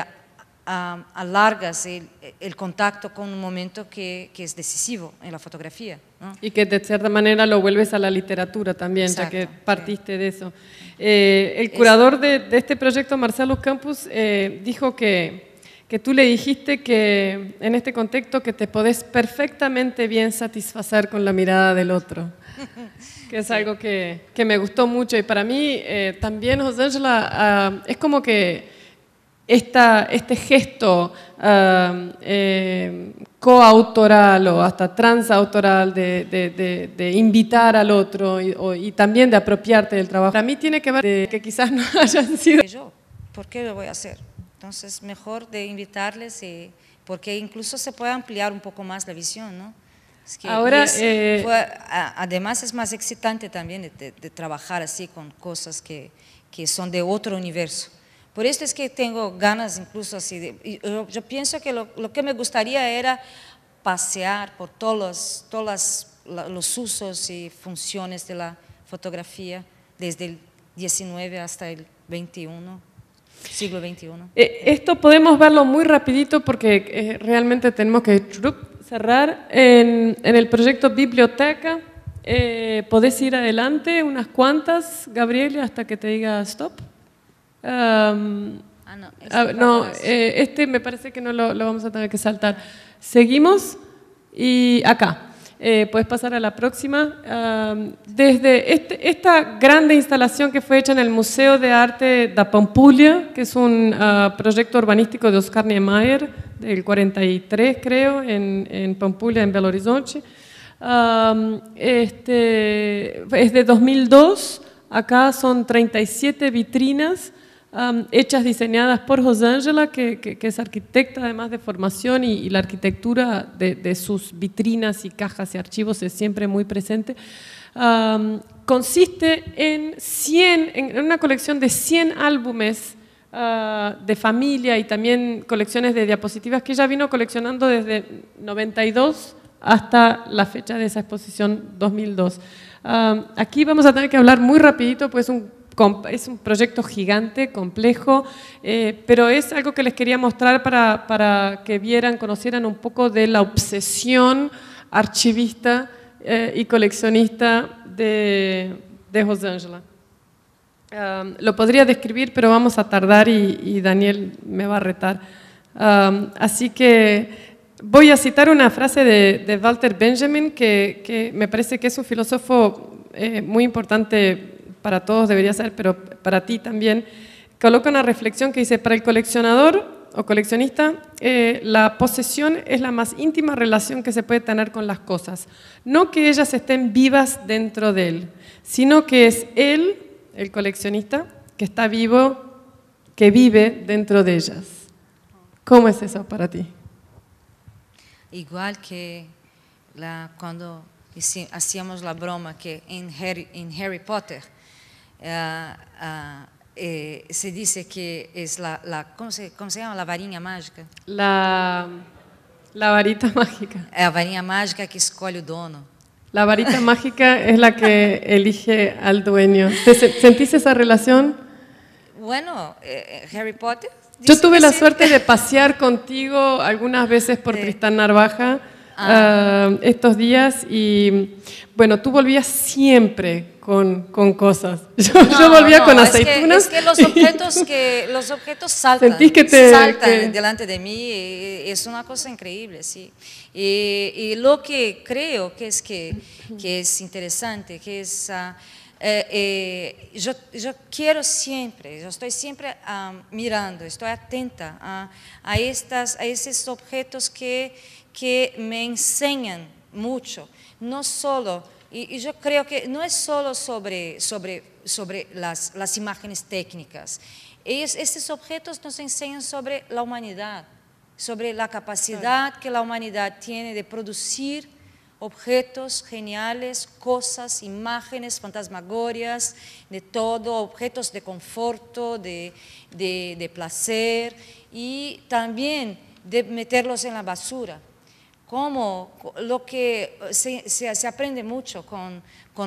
alargas el, contacto con un momento que, es decisivo en la fotografía.
Y que de cierta manera lo vuelves a la literatura también, ya que partiste de eso. Eh, el curador de, este proyecto, Marcelo Campos eh, dijo que que tú le dijiste que en este contexto que te podés perfectamente bien satisfacer con la mirada del otro, (laughs) que es algo que, que, me gustó mucho y para mí eh, también, José Angela, ah, es como que este gesto um, eh, coautoral o hasta transautoral de, de, invitar al otro y, también de apropiarte del trabajo. Para mí tiene que ver que quizás no (laughs) hayan
sido... Yo, ¿por qué lo voy a hacer? Entonces, mejor de invitarles, y, porque incluso se puede ampliar un poco más la visión, ¿no? Ahora, eh, además es más excitante también de, trabajar así con cosas que, que son de otro universo. Por esto es que tengo ganas incluso así, yo, pienso que lo, que me gustaría era pasear por todos, los usos y funciones de la fotografía desde el 19 hasta el 21, siglo XXI.
Eh, esto podemos verlo muy rapidito porque eh, realmente tenemos que cerrar. En, el proyecto Biblioteca eh, podés ir adelante unas cuantas, Gabriela, hasta que te diga stop. Ah, no, ah, eh, este me parece que no lo, vamos a tener que saltar. Seguimos y acá. Eh, puedes pasar a la próxima. desde este, esta grande instalación que fue hecha en el Museo de Arte de Pampulia que es un ah, proyecto urbanístico de Oscar Niemeyer, del 43 creo, en, en en Belo Horizonte. este, es de 2002, acá son 37 vitrinas hechas, diseñadas por José que, que, es arquitecta además de formación y, la arquitectura de, sus vitrinas y cajas y archivos es siempre muy presente. consiste en, 100, en una colección de 100 álbumes ah, de familia y también colecciones de diapositivas que ella vino coleccionando desde 92 hasta la fecha de esa exposición 2002. aquí vamos a tener que hablar muy rapidito, pues un es un proyecto gigante, complejo, eh, pero es algo que les quería mostrar para, para, que vieran, conocieran un poco de la obsesión archivista eh, y coleccionista de, de José Ángela. lo podría describir, pero vamos a tardar y, Daniel me va a retar. así que voy a citar una frase de, Walter Benjamin, que, que, me parece que es un filósofo eh, muy importante para todos debería ser, pero para ti también, coloca una reflexión que dice, para el coleccionador o coleccionista, eh, la posesión es la más íntima relación que se puede tener con las cosas. No que ellas estén vivas dentro de él, sino que es él, el coleccionista, que está vivo, que vive dentro de ellas. ¿Cómo es eso para ti?
Igual que la, cuando hacíamos la broma que en en Harry Potter, eh, ah, eh, se dice que es la, ¿cómo, se, ¿cómo, se, llama? La varita mágica. La, la varita (laughs) mágica. La mágica que escoge el dono. La varita (laughs) mágica
es la que elige al dueño. sentiste ¿Sentís esa relación?
Bueno, eh, Harry Potter.
Yo tuve la suerte de (laughs) pasear contigo algunas veces por Tristán Narvaja ah. Ah, estos días y bueno, tú volvías siempre con, con cosas. (laughs) Yo, volvía con aceitunas.
Es que, los, objetos que, (laughs) los objetos saltan, saltan delante de mí, eh, es una cosa increíble, sí. Y, lo que creo que es, que, que es interesante, que es... Ah, eh, eh, yo, yo, quiero siempre, yo estoy siempre ah, mirando, estoy atenta a, a, estas, a esos objetos que, que me enseñan mucho, no solo y, yo creo que no es solo sobre, las, imágenes técnicas. estos objetos nos enseñan sobre la humanidad, sobre la capacidad que la humanidad tiene de producir objetos geniales, cosas, imágenes, fantasmagorias, de todo, objetos de conforto, de placer y también de meterlos en la basura cómo lo que eh, se, aprende mucho con,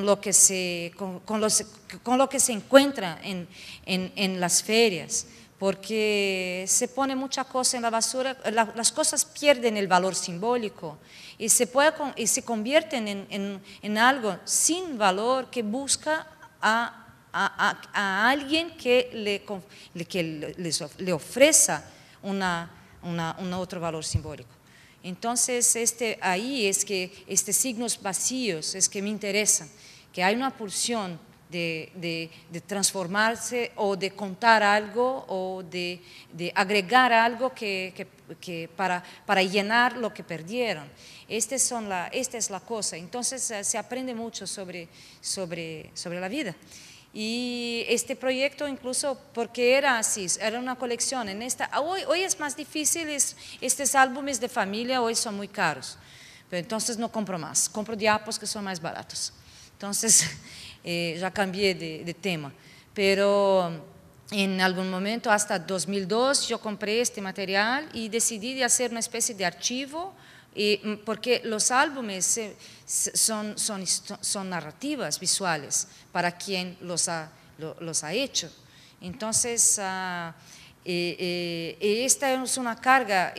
lo que se, con, lo que se encuentra en, las ferias, porque se pone mucha cosa en la basura, eh, las cosas pierden el valor simbólico y se, puede, y se convierten en, algo sin valor que busca a alguien que, le, que ofrezca una, un otro valor simbólico. Entonces, este, ahí es que estos signos vacíos es que me interesan, que hay una pulsión de, transformarse o de contar algo o de, agregar algo que, para, llenar lo que perdieron. Este son esta es la cosa. Entonces, eh, se aprende mucho sobre la vida. Y este proyecto incluso, porque era así, era una colección. En esta, ah, hoy, hoy es más difícil, estos álbumes de familia hoy son muy caros. Pero entonces no compro más, compro diapos que son más baratos. Entonces (laughs) eh, ya cambié de, de, tema. Pero mm, en algún momento, hasta 2002, yo compré este material y decidí de hacer una especie de archivo Mm, porque los álbumes son, son, son narrativas visuales para quien los ha, los ha hecho. Entonces, ah, eh, eh, eh, esta es una carga.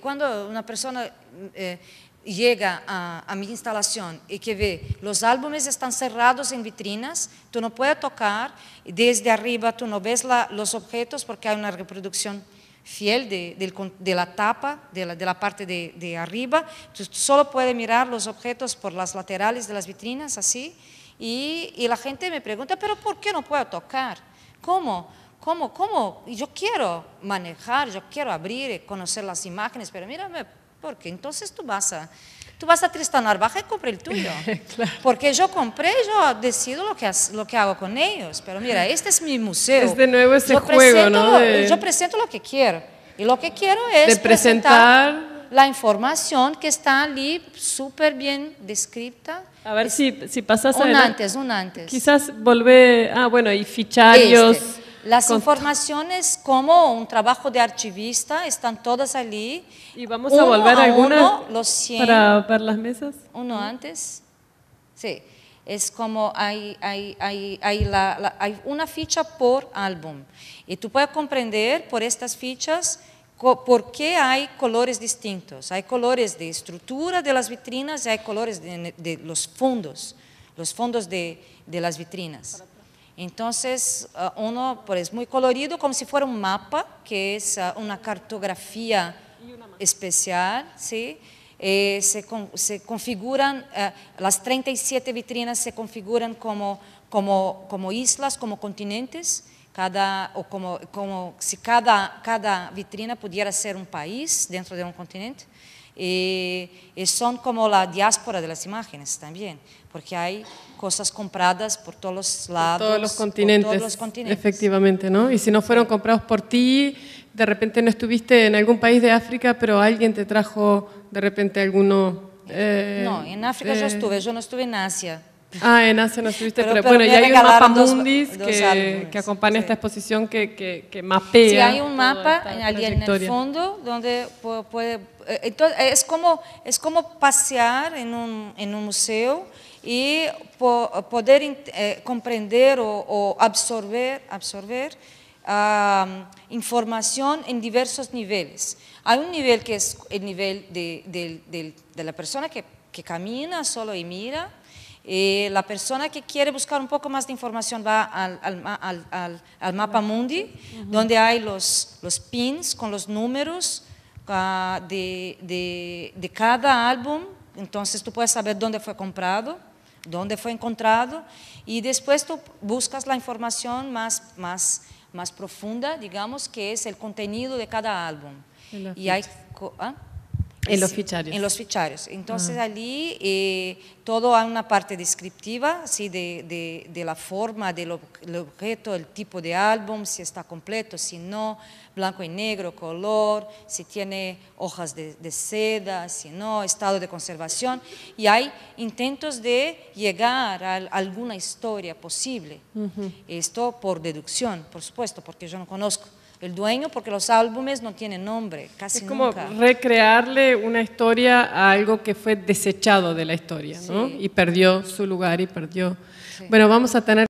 cuando una persona mm, llega a, mi instalación y que ve los álbumes están cerrados en vitrinas, tú no puedes tocar, desde arriba tú no ves los objetos porque hay una reproducción fiel de, la tapa, de la, parte de, arriba. tú solo puede mirar los objetos por las laterales de las vitrinas, así. Y, y la gente me pregunta, pero ¿por qué no puedo tocar? ¿Cómo? ¿Cómo? ¿Cómo? Yo quiero manejar, yo quiero abrir, eh, conocer las imágenes, pero mírame, porque entonces tú vas a Tú vas a Tristan Narvaja y compra el tuyo. (laughs) Porque yo compré, yo decido lo que, lo que hago con ellos. Pero mira, este es mi museo. Es de nuevo ese juego, ¿no? Yo presento lo que quiero. Y lo que quiero es de presentar, la información que está allí súper bien descrita.
A ver si, si pasas un antes, un antes. Quizás volver, ah, bueno, y ficharios. Este. Las
informaciones como un trabajo de archivista están todas allí. ¿Y vamos a volver a uno, para, las
mesas? Uno
antes. Sí, es como hay, hay, una ficha por álbum. Y tú puedes comprender por estas fichas por qué hay colores distintos. Hay colores de estructura de las vitrinas y hay colores de, los fondos, los fondos de, de las vitrinas. Entonces, eh, uno pues, es muy colorido, como si fuera un mapa, que es eh, una cartografía especial, ¿sí? Eh, se, configuran, las 37 vitrinas se configuran como, como, como islas, como continentes, cada, o como, como si cada, cada vitrina pudiera ser un país dentro de un continente y son como la diáspora de las imágenes también, porque hay cosas compradas por todos los lados. Por todos los continentes.
Efectivamente, ¿no? Y si no fueron comprados por ti, de repente no estuviste en algún país de África, pero alguien te trajo de repente alguno... Eh, no, en África yo eh, estuve, yo
no estuve en Asia.
Ah, en Asia no estuviste, pero, bueno, ya hay un mapa mundis que, que, acompaña esta exposición que, que, mapea. Sí, hay un mapa allí en el
fondo donde puede eh, es, como, es como pasear en un, en un museo y poder eh, comprender o, absorber, absorber información en diversos niveles. Hay un nivel que es el nivel de, la persona que, que, camina solo y mira, y la persona que quiere buscar un poco más de información va al, al, mapa mundi, donde hay los, los pins con los números, Ah, de, cada álbum, entonces tú puedes saber dónde fue comprado, dónde fue encontrado, y después tú buscas la información más, más, más profunda, digamos, que es el contenido de cada álbum. Y, hay... En los ficharios. En los ficharios. Entonces ah. allí eh, todo hay una parte descriptiva de, la forma, del objeto, el tipo de álbum, si está completo, si no, blanco y negro, color, si tiene hojas de, seda, si no, estado de conservación. Y hay intentos de llegar a alguna historia posible. Esto por deducción, por supuesto, porque yo no conozco el dueño, porque los álbumes no tienen nombre, casi Es como
recrearle una historia a algo que fue desechado de la historia, ¿no? Y perdió su lugar y perdió. Bueno, vamos a tener